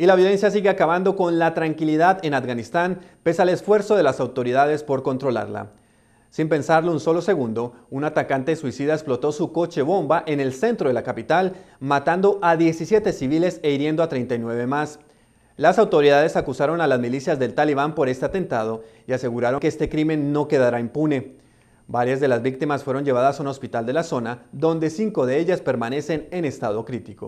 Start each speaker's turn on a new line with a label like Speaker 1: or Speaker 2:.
Speaker 1: Y la violencia sigue acabando con la tranquilidad en Afganistán, pese al esfuerzo de las autoridades por controlarla. Sin pensarlo un solo segundo, un atacante suicida explotó su coche bomba en el centro de la capital, matando a 17 civiles e hiriendo a 39 más. Las autoridades acusaron a las milicias del Talibán por este atentado y aseguraron que este crimen no quedará impune. Varias de las víctimas fueron llevadas a un hospital de la zona, donde cinco de ellas permanecen en estado crítico.